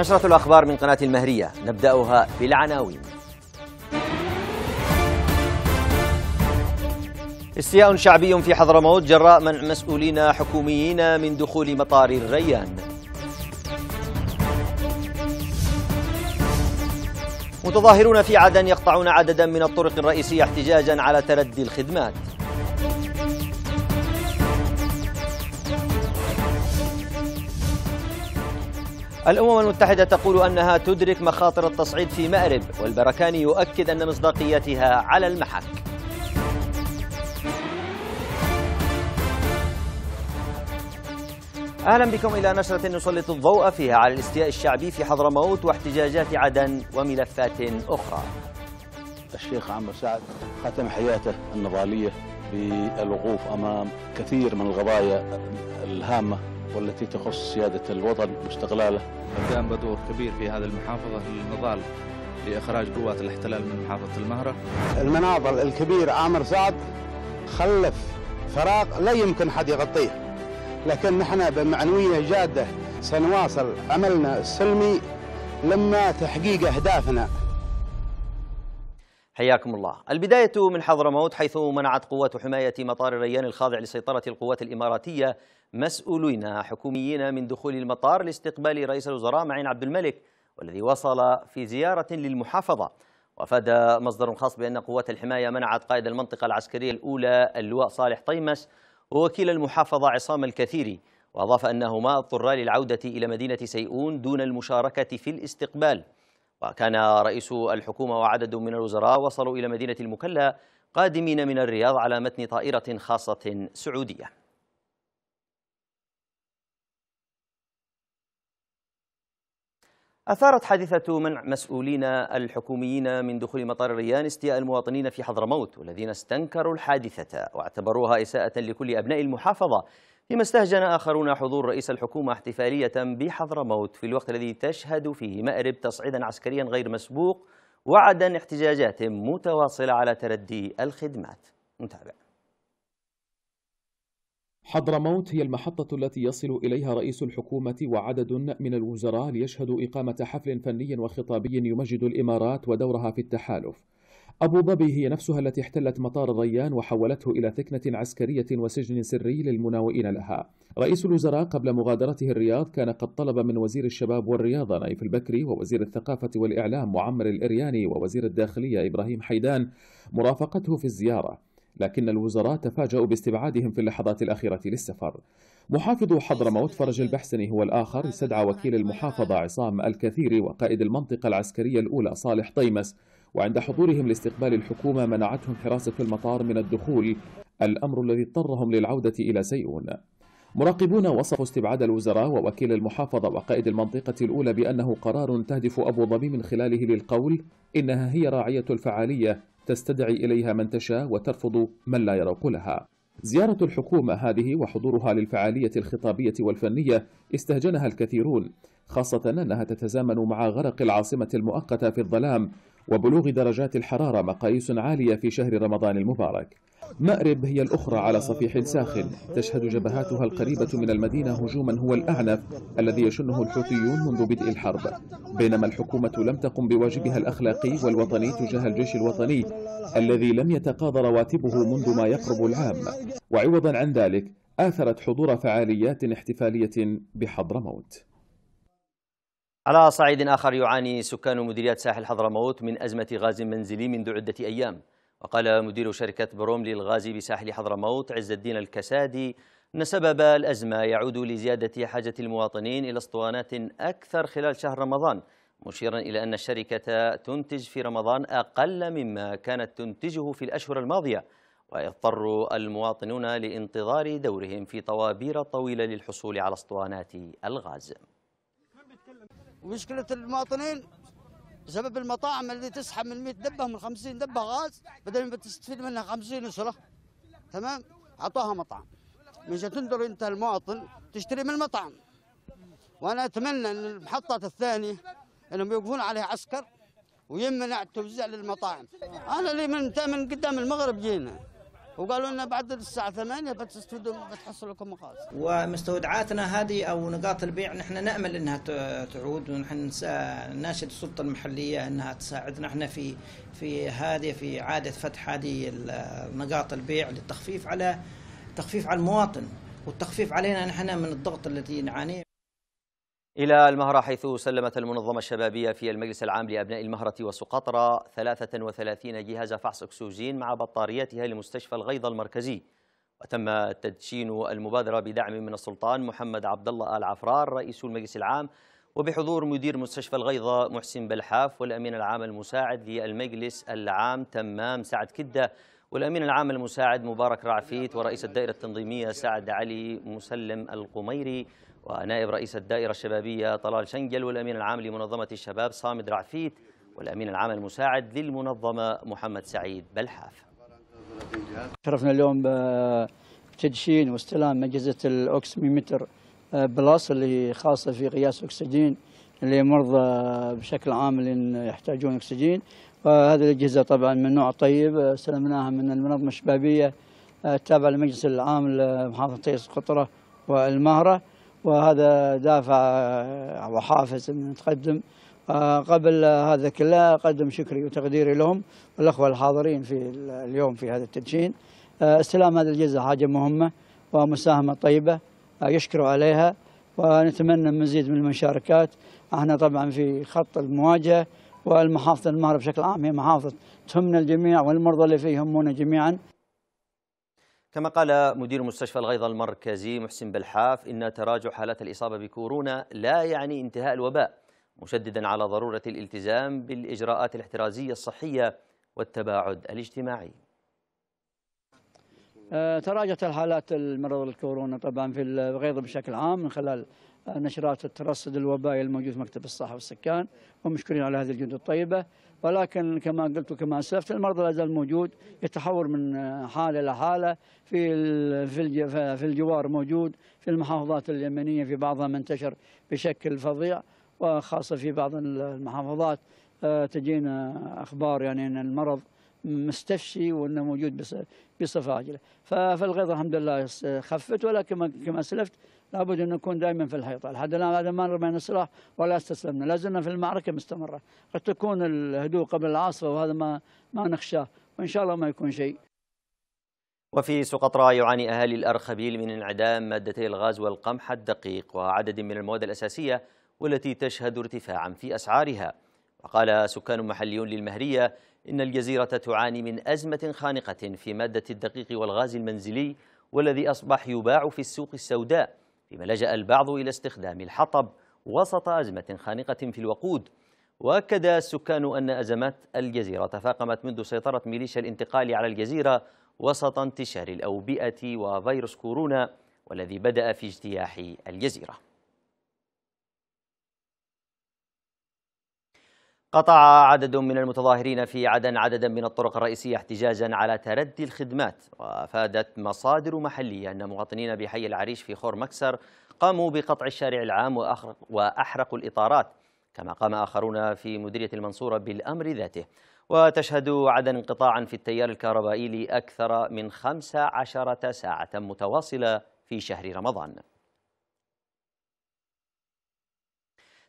نشرة الأخبار من قناة المهرية نبدأها بالعناوين استياء شعبي في حضرموت جراء منع مسؤولين حكوميين من دخول مطار الريان متظاهرون في عدن يقطعون عددا من الطرق الرئيسية احتجاجا على تردي الخدمات الأمم المتحدة تقول أنها تدرك مخاطر التصعيد في مأرب والبركاني يؤكد أن مصداقيتها على المحك أهلا بكم إلى نشرة نسلط الضوء فيها على الاستياء الشعبي في حضرموت واحتجاجات عدن وملفات أخرى الشيخ عمرو سعد ختم حياته النضالية بالوقوف أمام كثير من القضايا الهامة والتي تخص سيادة الوطن واستغلاله القيام بدور كبير في هذه المحافظة للنضال لإخراج قوات الاحتلال من محافظة المهرة المناضل الكبير عامر سعد خلف فراغ لا يمكن حد يغطيه لكن نحن بمعنوية جادة سنواصل عملنا السلمي لما تحقيق أهدافنا حياكم الله البداية من حضرموت حيث منعت قوات حماية مطار الريان الخاضع لسيطرة القوات الإماراتية مسؤولين حكوميين من دخول المطار لاستقبال رئيس الوزراء معين عبد الملك والذي وصل في زيارة للمحافظة وأفاد مصدر خاص بأن قوات الحماية منعت قائد المنطقة العسكرية الأولى اللواء صالح طيمس ووكيل المحافظة عصام الكثيري وأضاف أنهما اضطرا للعودة إلى مدينة سيئون دون المشاركة في الاستقبال وكان رئيس الحكومة وعدد من الوزراء وصلوا إلى مدينة المكلا قادمين من الرياض على متن طائرة خاصة سعودية أثارت حادثة منع مسؤولين الحكوميين من دخول مطار الريان استياء المواطنين في حضرموت والذين استنكروا الحادثة واعتبروها إساءة لكل أبناء المحافظة فيما استهجن آخرون حضور رئيس الحكومة احتفالية بحضرموت في الوقت الذي تشهد فيه مأرب تصعيدا عسكريا غير مسبوق وعدا احتجاجات متواصلة على تردي الخدمات نتابع حضرموت هي المحطة التي يصل إليها رئيس الحكومة وعدد من الوزراء ليشهدوا إقامة حفل فني وخطابي يمجد الإمارات ودورها في التحالف أبو ظبي هي نفسها التي احتلت مطار الريان وحولته إلى ثكنة عسكرية وسجن سري للمناوئين لها رئيس الوزراء قبل مغادرته الرياض كان قد طلب من وزير الشباب والرياضة نايف البكري ووزير الثقافة والإعلام معمر الإرياني ووزير الداخلية إبراهيم حيدان مرافقته في الزيارة لكن الوزراء تفاجؤوا باستبعادهم في اللحظات الأخيرة للسفر محافظ حضرموت فرج البحسني هو الآخر استدعى وكيل المحافظة عصام الكثير وقائد المنطقة العسكرية الأولى صالح طيمس وعند حضورهم لاستقبال الحكومة منعتهم حراسة المطار من الدخول الأمر الذي اضطرهم للعودة إلى سيئون مراقبون وصفوا استبعاد الوزراء ووكيل المحافظة وقائد المنطقة الأولى بأنه قرار تهدف أبو ظبي من خلاله للقول إنها هي راعية الفعالية تستدعي إليها من تشاء وترفض من لا يروق لها زيارة الحكومة هذه وحضورها للفعالية الخطابية والفنية استهجنها الكثيرون خاصة أنها تتزامن مع غرق العاصمة المؤقتة في الظلام وبلوغ درجات الحرارة مقاييس عالية في شهر رمضان المبارك مأرب هي الأخرى على صفيح ساخن تشهد جبهاتها القريبة من المدينة هجوما هو الأعنف الذي يشنه الحوثيون منذ بدء الحرب بينما الحكومة لم تقم بواجبها الأخلاقي والوطني تجاه الجيش الوطني الذي لم يتقاضى رواتبه منذ ما يقرب العام وعوضا عن ذلك آثرت حضور فعاليات احتفالية بحضرموت على صعيد آخر يعاني سكان مديريات ساحل حضرموت من أزمة غاز منزلي منذ عدة أيام وقال مدير شركة بروم للغاز بساحل حضرموت عز الدين الكسادي أن سبب الأزمة يعود لزيادة حاجة المواطنين إلى اسطوانات أكثر خلال شهر رمضان مشيرا إلى أن الشركة تنتج في رمضان أقل مما كانت تنتجه في الأشهر الماضية ويضطر المواطنون لانتظار دورهم في طوابير طويلة للحصول على اسطوانات الغاز مشكله المواطنين بسبب المطاعم اللي تسحب من 100 دبه من 50 دبه غاز بدل ما تستفيد منها 50 اسره تمام اعطوها مطعم مش تنظر انت المواطن تشتري من المطعم وانا اتمنى ان المحطات الثانيه انهم يوقفون عليها عسكر ويمنع التوزيع للمطاعم انا اللي من من قدام المغرب جينا وقالوا لنا بعد الساعه 8 بتستودوا بتحصلوا لكم مخازن. ومستودعاتنا هذه او نقاط البيع نحن نامل انها تعود ونحن ناشد السلطه المحليه انها تساعدنا احنا في في هذه في اعاده فتح هذه نقاط البيع للتخفيف على تخفيف على المواطن والتخفيف علينا نحن من الضغط الذي نعانيه إلى المهرة حيث سلمت المنظمة الشبابية في المجلس العام لأبناء المهرة وسقطرى 33 جهاز فحص أكسوجين مع بطارياتها لمستشفى الغيظ المركزي وتم تدشين المبادرة بدعم من السلطان محمد عبد الله آل عفرار رئيس المجلس العام وبحضور مدير مستشفى الغيضة محسن بلحاف والأمين العام المساعد للمجلس العام تمام سعد كده والأمين العام المساعد مبارك رعفيت ورئيس الدائرة التنظيمية سعد علي مسلم القميري ونائب رئيس الدائرة الشبابية طلال شنجل والأمين العام لمنظمة الشباب صامد رعفيت والأمين العام المساعد للمنظمة محمد سعيد بلحاف شرفنا اليوم بتدشين واستلام مجهزة الأوكسميمتر بلاس اللي خاصة في قياس أكسجين لمرضى بشكل عام اللي يحتاجون أكسجين وهذه الأجهزة طبعا من نوع طيب آه، استلمناها من المنظمة الشبابية آه، التابعة لمجلس العام لمحافظة قطرة والمهرة وهذا دافع آه، وحافز أن نتقدم قبل هذا كله أقدم شكري وتقديري لهم والأخوة الحاضرين في اليوم في هذا التدشين استلام هذه الأجهزة حاجة مهمة ومساهمة طيبة يشكروا عليها ونتمنى مزيد من المشاركات احنا طبعا في خط المواجهة والمحافظة المهرة بشكل عام هي محافظة تهمنا الجميع والمرضى اللي فيه يهمونا جميعا كما قال مدير مستشفى الغيظة المركزي محسن بلحاف إن تراجع حالات الإصابة بكورونا لا يعني انتهاء الوباء مشددا على ضرورة الالتزام بالإجراءات الاحترازية الصحية والتباعد الاجتماعي آه، تراجعت الحالات المرض الكورونا طبعا في الغيظ بشكل عام من خلال نشرات الترصد الوبائي الموجود في مكتب الصحة والسكان ومشكورين على هذه الجهود الطيبة ولكن كما قلت وكما اسلفت المرض لا زال موجود يتحور من حاله الى حاله في في في الجوار موجود في المحافظات اليمنيه في بعضها منتشر بشكل فظيع وخاصه في بعض المحافظات آه، تجينا اخبار يعني ان المرض مستفشي وانه موجود بصفه ففي فالغيظ الحمد لله خفت ولكن كما اسلفت لابد أن نكون دائما في الحيطة لحد الآن هذا ما رمينا السلاح ولا استسلمنا لازلنا في المعركة مستمرة قد تكون الهدوء قبل العاصفة وهذا ما, ما نخشاه وإن شاء الله ما يكون شيء وفي سقطرى يعاني أهالي الأرخبيل من انعدام مادتي الغاز والقمح الدقيق وعدد من المواد الأساسية والتي تشهد ارتفاعا في أسعارها وقال سكان محليون للمهرية إن الجزيرة تعاني من أزمة خانقة في مادة الدقيق والغاز المنزلي والذي أصبح يباع في السوق السوداء فيما لجأ البعض إلى استخدام الحطب وسط أزمة خانقة في الوقود وأكد السكان أن أزمات الجزيرة تفاقمت منذ سيطرة ميليشيا الانتقال على الجزيرة وسط انتشار الأوبئة وفيروس كورونا والذي بدأ في اجتياح الجزيرة قطع عدد من المتظاهرين في عدن عددا من الطرق الرئيسية احتجاجا على تردي الخدمات وأفادت مصادر محلية أن مواطنين بحي العريش في خور مكسر قاموا بقطع الشارع العام وأحرقوا الإطارات كما قام آخرون في مديرية المنصورة بالأمر ذاته وتشهد عدن انقطاعا في التيار الكهربائي لأكثر من 15 ساعة متواصلة في شهر رمضان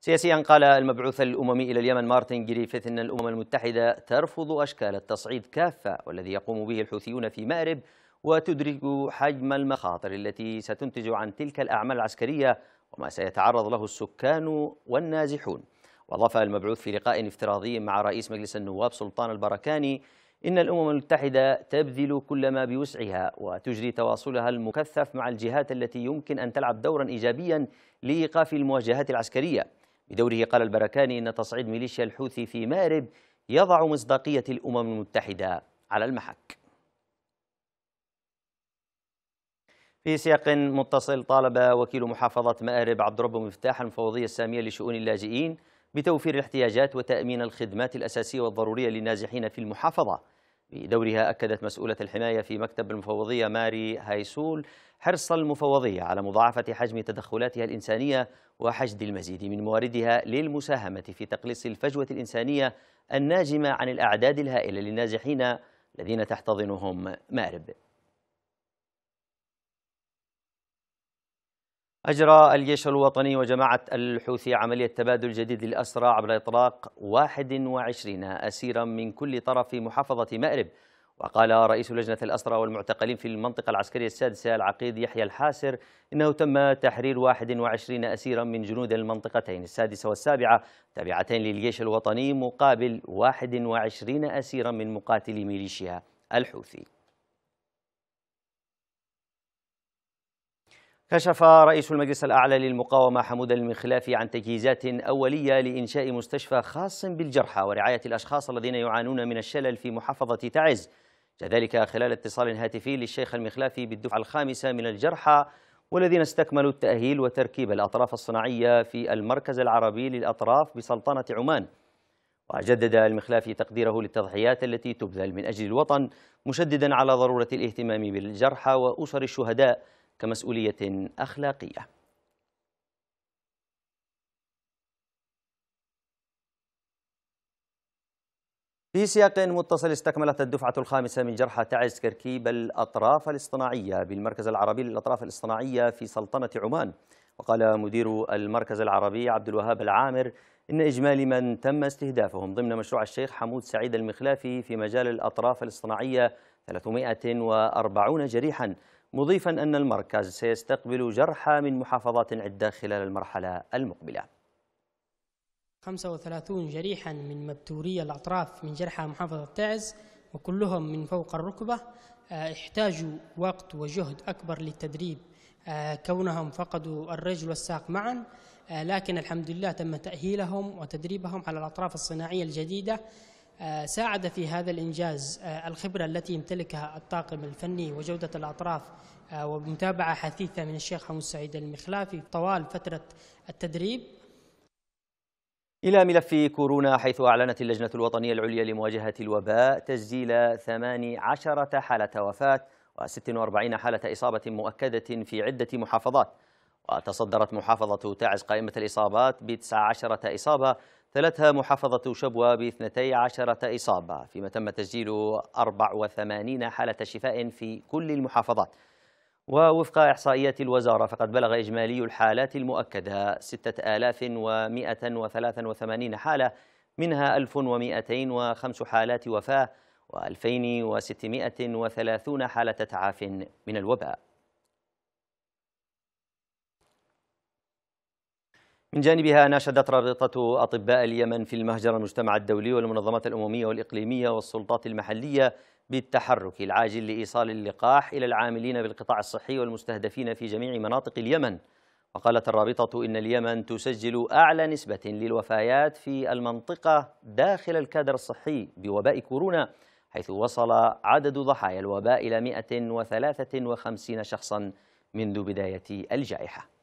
سياسيا قال المبعوث الأممي إلى اليمن مارتن جريفيث أن الأمم المتحدة ترفض أشكال التصعيد كافة والذي يقوم به الحوثيون في مأرب وتدرك حجم المخاطر التي ستنتج عن تلك الأعمال العسكرية وما سيتعرض له السكان والنازحون وأضاف المبعوث في لقاء افتراضي مع رئيس مجلس النواب سلطان البركاني إن الأمم المتحدة تبذل كل ما بوسعها وتجري تواصلها المكثف مع الجهات التي يمكن أن تلعب دورا إيجابيا لإيقاف المواجهات العسكرية بدوره قال البركاني إن تصعيد ميليشيا الحوثي في مارب يضع مصداقية الأمم المتحدة على المحك في سياق متصل طالب وكيل محافظة مآرب عبد رب مفتاح المفوضية السامية لشؤون اللاجئين بتوفير الاحتياجات وتأمين الخدمات الأساسية والضرورية للنازحين في المحافظة بدورها أكدت مسؤولة الحماية في مكتب المفوضية ماري هايسول حرص المفوضية على مضاعفة حجم تدخلاتها الإنسانية وحشد المزيد من مواردها للمساهمة في تقليص الفجوة الإنسانية الناجمة عن الأعداد الهائلة للنازحين الذين تحتضنهم مأرب أجرى الجيش الوطني وجماعة الحوثي عملية تبادل جديد للأسرى عبر إطلاق 21 أسيرا من كل طرف محافظة مأرب وقال رئيس لجنة الأسرى والمعتقلين في المنطقة العسكرية السادسة العقيد يحيى الحاسر إنه تم تحرير 21 أسيرا من جنود المنطقتين السادسة والسابعة تابعتين للجيش الوطني مقابل 21 أسيرا من مقاتلي ميليشيا الحوثي كشف رئيس المجلس الأعلى للمقاومة حمود المخلافي عن تجهيزات أولية لإنشاء مستشفى خاص بالجرحى ورعاية الأشخاص الذين يعانون من الشلل في محافظة تعز ذلك خلال اتصال هاتفي للشيخ المخلافي بالدفعة الخامسة من الجرحى والذين استكملوا التأهيل وتركيب الأطراف الصناعية في المركز العربي للأطراف بسلطنة عمان وجدد المخلافي تقديره للتضحيات التي تبذل من أجل الوطن مشددا على ضرورة الاهتمام بالجرحى وأسر الشهداء كمسؤولية أخلاقية في سياق متصل استكملت الدفعة الخامسة من جرحى تعز كركيب الأطراف الاصطناعية بالمركز العربي للأطراف الاصطناعية في سلطنة عمان وقال مدير المركز العربي عبد الوهاب العامر إن إجمالي من تم استهدافهم ضمن مشروع الشيخ حمود سعيد المخلافي في مجال الأطراف الاصطناعية 340 جريحاً مضيفا أن المركز سيستقبل جرحى من محافظات عدة خلال المرحلة المقبلة 35 جريحا من مبتوري الأطراف من جرحى محافظة تعز وكلهم من فوق الركبة آه، احتاجوا وقت وجهد أكبر للتدريب آه، كونهم فقدوا الرجل والساق معا آه، لكن الحمد لله تم تأهيلهم وتدريبهم على الأطراف الصناعية الجديدة آه، ساعد في هذا الإنجاز آه، الخبرة التي يمتلكها الطاقم الفني وجودة الأطراف آه، ومتابعة حثيثة من الشيخ حمود سعيد المخلافي طوال فترة التدريب إلى ملف كورونا حيث أعلنت اللجنة الوطنية العليا لمواجهة الوباء تسجيل 18 حالة وفاة و46 حالة إصابة مؤكدة في عدة محافظات وتصدرت محافظة تعز قائمة الإصابات ب 19 إصابة تلتها محافظة شبوة باثنتي عشرة إصابة فيما تم تسجيل 84 حالة شفاء في كل المحافظات ووفق إحصائيات الوزارة فقد بلغ إجمالي الحالات المؤكدة 6183 حالة منها 1205 حالات وفاة و2630 حالة تعاف من الوباء من جانبها ناشدت رابطة أطباء اليمن في المهجر المجتمع الدولي والمنظمات الأممية والإقليمية والسلطات المحلية بالتحرك العاجل لإيصال اللقاح إلى العاملين بالقطاع الصحي والمستهدفين في جميع مناطق اليمن وقالت الرابطة إن اليمن تسجل أعلى نسبة للوفيات في المنطقة داخل الكادر الصحي بوباء كورونا حيث وصل عدد ضحايا الوباء إلى 153 شخصا منذ بداية الجائحة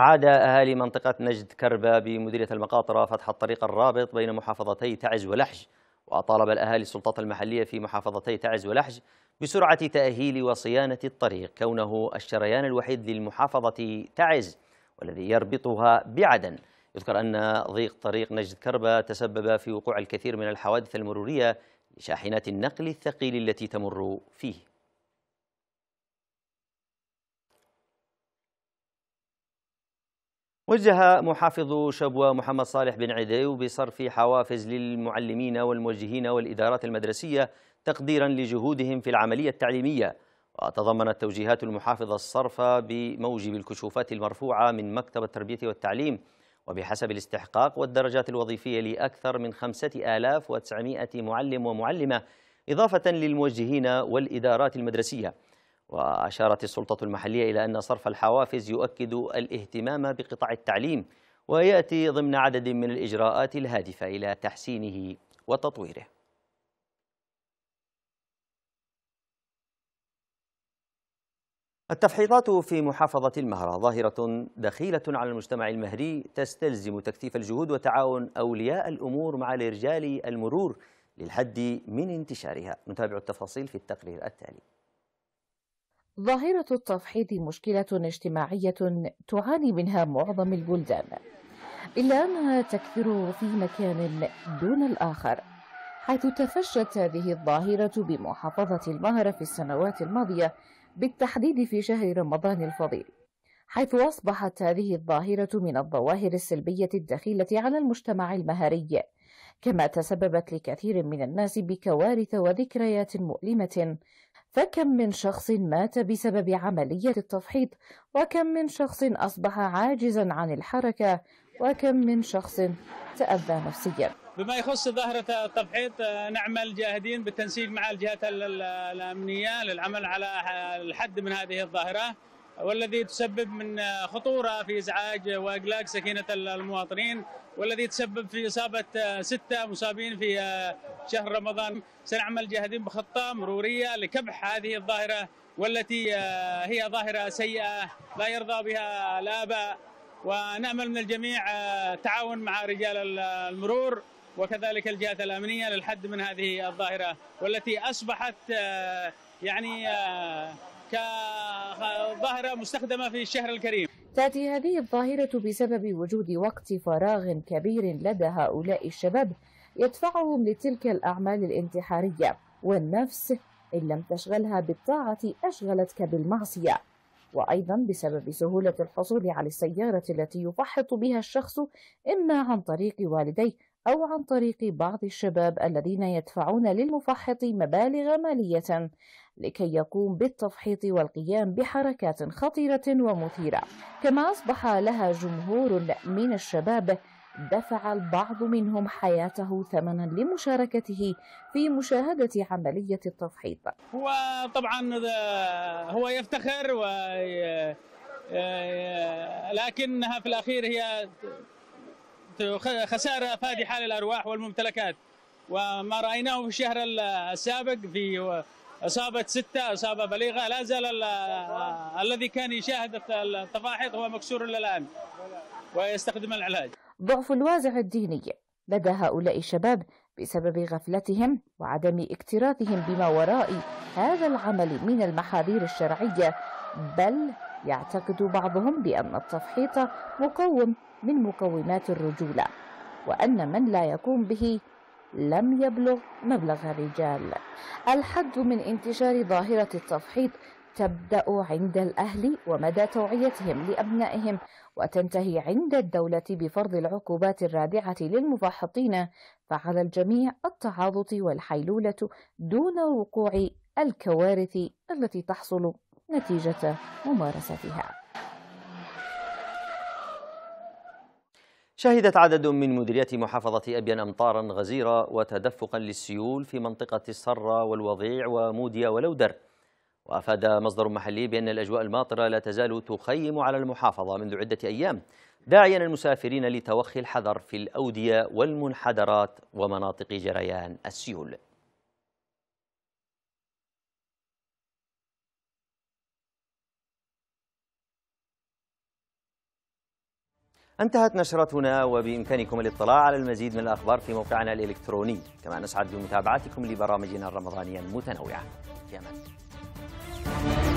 عاد أهالي منطقة نجد كربة بمديرية المقاطرة فتح الطريق الرابط بين محافظتي تعز ولحج وطالب الأهالي السلطات المحلية في محافظتي تعز ولحج بسرعة تأهيل وصيانة الطريق كونه الشريان الوحيد للمحافظة تعز والذي يربطها بعدن يذكر أن ضيق طريق نجد كربة تسبب في وقوع الكثير من الحوادث المرورية لشاحنات النقل الثقيل التي تمر فيه وجه محافظ شبوة محمد صالح بن عديو بصرف حوافز للمعلمين والموجهين والإدارات المدرسية تقديرا لجهودهم في العملية التعليمية وتضمنت توجيهات المحافظ الصرف بموجب الكشوفات المرفوعة من مكتب التربية والتعليم وبحسب الاستحقاق والدرجات الوظيفية لأكثر من 5900 معلم ومعلمة إضافة للموجهين والإدارات المدرسية وأشارت السلطة المحلية إلى أن صرف الحوافز يؤكد الاهتمام بقطاع التعليم ويأتي ضمن عدد من الإجراءات الهادفة إلى تحسينه وتطويره التفحيطات في محافظة المهرة ظاهرة دخيلة على المجتمع المهري تستلزم تكثيف الجهود وتعاون أولياء الأمور مع رجال المرور للحد من انتشارها نتابع التفاصيل في التقرير التالي ظاهرة التفحيط مشكلة اجتماعية تعاني منها معظم البلدان إلا أنها تكثر في مكان دون الآخر حيث تفشت هذه الظاهرة بمحافظة المهر في السنوات الماضية بالتحديد في شهر رمضان الفضيل حيث أصبحت هذه الظاهرة من الظواهر السلبية الدخيلة على المجتمع المهري كما تسببت لكثير من الناس بكوارث وذكريات مؤلمة فكم من شخص مات بسبب عملية التفحيط وكم من شخص أصبح عاجزا عن الحركة وكم من شخص تأذى نفسيا بما يخص ظاهرة التفحيط آه، نعمل جاهدين بالتنسيق مع الجهات الأمنية للعمل على الحد من هذه الظاهرة والذي تسبب من خطورة في إزعاج وإقلاق سكينة المواطنين والذي تسبب في إصابة آه، ستة مصابين في آه، شهر رمضان سنعمل جاهدين بخطة مرورية لكبح هذه الظاهرة والتي آه، هي ظاهرة سيئة لا يرضى بها الآباء ونأمل من الجميع تعاون مع رجال المرور وكذلك الجهات الأمنية للحد من هذه الظاهرة والتي أصبحت يعني كظاهرة مستخدمة في الشهر الكريم تأتي هذه الظاهرة بسبب وجود وقت فراغ كبير لدى هؤلاء الشباب يدفعهم لتلك الأعمال الانتحارية والنفس إن لم تشغلها بالطاعة أشغلتك بالمعصية وأيضا بسبب سهولة الحصول على السيارة التي يفحط بها الشخص إما عن طريق والديه أو عن طريق بعض الشباب الذين يدفعون للمفحط مبالغ مالية لكي يقوم بالتفحيط والقيام بحركات خطيرة ومثيرة كما أصبح لها جمهور من الشباب دفع البعض منهم حياته ثمنا لمشاركته في مشاهدة عملية التفحيط وطبعا هو يفتخر و آه، آه، لكنها في الأخير هي خسارة فادحة للأرواح والممتلكات وما رأيناه في الشهر السابق في إصابة ستة إصابة بليغة لا زال الذي كان يشاهد التفاحيط هو مكسور إلى الآن ويستخدم العلاج ضعف الوازع الديني لدى هؤلاء الشباب بسبب غفلتهم وعدم اكتراثهم بما وراء هذا العمل من المحاذير الشرعية بل يعتقد بعضهم بأن التفحيط مقوم من مكونات الرجولة وأن من لا يقوم به لم يبلغ مبلغ الرجال الحد من انتشار ظاهرة التفحيط تبدأ عند الأهل ومدى توعيتهم لأبنائهم وتنتهي عند الدولة بفرض العقوبات الرادعة للمفحطين فعلى الجميع التعاضد والحيلولة دون وقوع الكوارث التي تحصل نتيجة ممارستها شهدت عدد من مديريات محافظة أبين أمطارا غزيرة وتدفقا للسيول في منطقة السرة والوضيع وموديا ولودر وأفاد مصدر محلي بأن الأجواء الماطرة لا تزال تخيم على المحافظة منذ عدة أيام داعيا المسافرين لتوخي الحذر في الأودية والمنحدرات ومناطق جريان السيول انتهت نشرتنا وبإمكانكم الاطلاع على المزيد من الأخبار في موقعنا الإلكتروني كما نسعد بمتابعتكم لبرامجنا الرمضانية المتنوعة في أمان